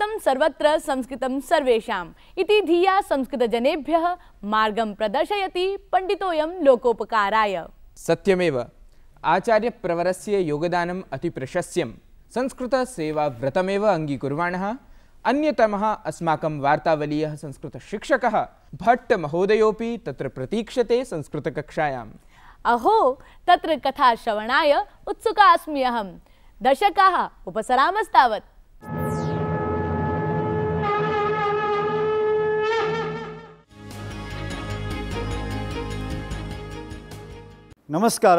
संस्कृतं सर्वत्र संस्कृतं सर्वेषाम् इति धिया संस्कृतजनेभ्यः मार्गं प्रदर्शयति पण्डितोऽयं लोकोपकाराय सत्यमेव आचार्यप्रवरस्य योगदानम् अतिप्रशस्यं संस्कृतसेवाव्रतमेव अङ्गीकुर्वाणः अन्यतमः अस्माकं शिक्षक भट्ट भट्टमहोदयोऽपि तत्र प्रतीक्षते संस्कृत कक्षायां अहो तत्र कथाश्रवणाय उत्सुका अस्मि अहं दर्शकाः उपसरामस्तावत् नमस्कार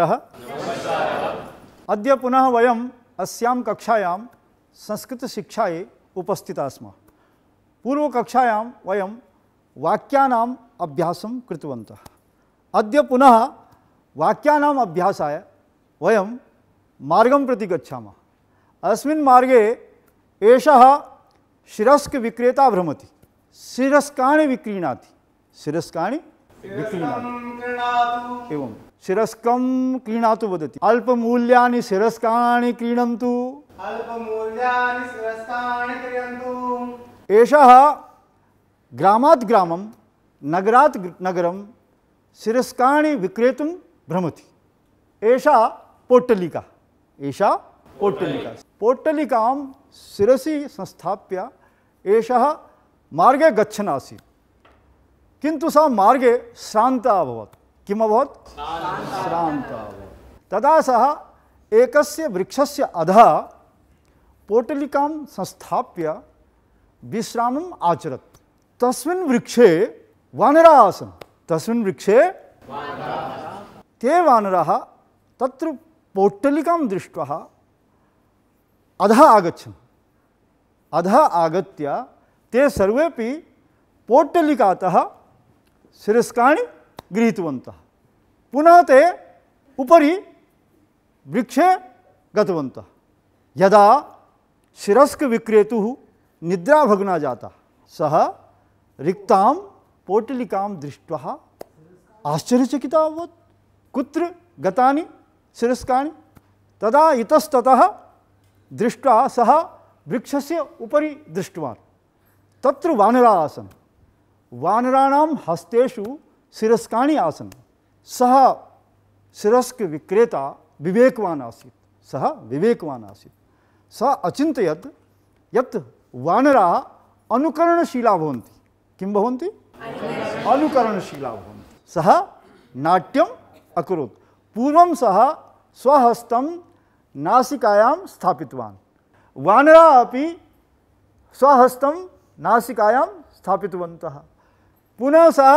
अद पुनः वयम वयम् अस्यां कक्षायां संस्कृतशिक्षायै उपस्थिताः स्मः पूर्वकक्षायां वयम वाक्यानाम अभ्यास कृतवन्तः अद्य पुनः वाक्यानाम अभ्यासाय वयम मार्गं प्रति गच्छामः अस्मिन् मार्गे एषः शिरस्क विक्रेता भ्रमति शिरस्काणि विक्रीणाति शिरस्काणि विक्रीणाति एवं शिरस्कम क्रीणा वदति अल्प मूल्या शिस्का क्रीणंत ग्रामात क्रीणन्तु एषः ग्रामात् शिस्का विक्रेत नगरं भ्रमति एषा पोट्टलिका एषा पोट्टलिका पोट्टलिकां शिसी संस्थाप्य मार्गे गच्छन आसी किंतु सा मार्गे श्रांता अभवत किम अभवत श्रांत तदा सह एक वृक्ष से अध पोटलिका संस्थाप्य विश्राम आचरत तस्मिन् वृक्षे वानरा आसन तस्मिन् वृक्षे ते वानराः तत्र पोटलिका दृष्ट्वा अध आगछन अध आगत्य ते सर्वेपि पोट्टलिकातः शिस्का गृहीतवन्तः पुनः ते उपरि वृक्षे गतवन्तः यदा शिरस्कविक्रेतुः निद्राभग्ना जाता सः रिक्तां पोटलिकां दृष्ट्वा आश्चर्यचकिता अभवत् कुत्र गतानि शिरस्कानि तदा इतस्ततः दृष्ट्वा सः वृक्षस्य उपरि दृष्टवान् तत्र वानराः आसन् वानराणां हस्तेषु शिरस्काणी आसन सह शिस्क विक्रेता विवेकवान आसी सह विवेकवान आसी स अचिन्तयत् यनरा वानराः अनुकरणशीला भवन्ति किं भवन्ति अनुकरणशीला सह सः नाट्यम् अकरोत् पूर्वं सः स्वहस्तं नासिकायां स्थापितवान् वानराः अपि स्वहस्तं नासिकायां स्थापितवन्तः पुनः सह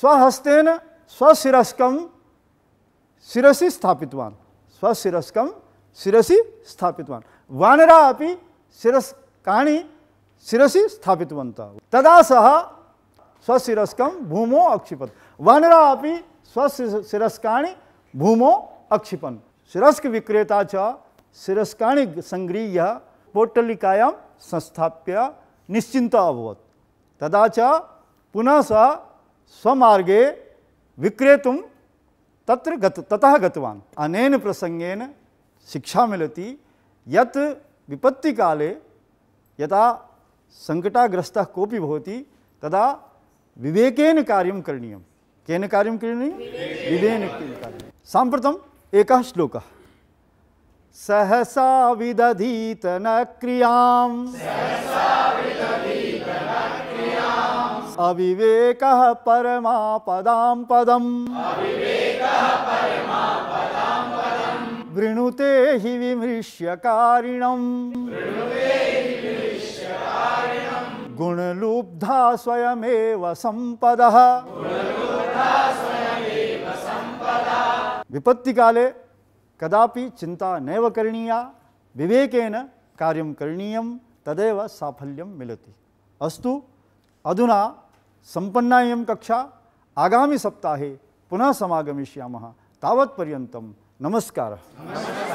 स्वहस्तेन स्वशिरस्कम शिरसि स्थापितवान स्वशिरस्कम शिरसि स्थापितवान वानरा अपि शिरस्काणि शिरसि स्थापितवन्तः तदा सह स्वशिरस्कं भूमो अक्षिपत वानरा अपि स्वशिरस्काणि भूमो अक्षिपन शिरस्क विक्रेता च शिरस्काणि सङ्गृह्य पोट्टलिकायां संस्थाप्य निश्चिन्त अभवत तदा च पुनः सः स्वमार्गे विक्रेतुं तत्र गत ततः गतवान् अनेन प्रसंगेन शिक्षा मिलती यत् विपत्तिकाले यदा सङ्कटाग्रस्तः कोऽपि भवति तदा विवेकेन कार्यं करणीयं केन कार्यं करणीयं विवेकेन कार्यं साम्प्रतम् एकः श्लोकः सहसा विदधीत न क्रियां अविवेकः परमापदां पदम् वृणुते हि विमृश्यकारिणम् गुणलुब्धा स्वयमेव सम्पदः विपत्तिकाले कदापि चिन्ता नैव करणीया विवेकेन कार्यं करणीयं तदेव साफल्यं मिलति अस्तु अधुना संपन्ना कक्षा आगामी सप्ताहे पुनः समागमिष्यामः तावत्पर्यन्तं नमस्कारः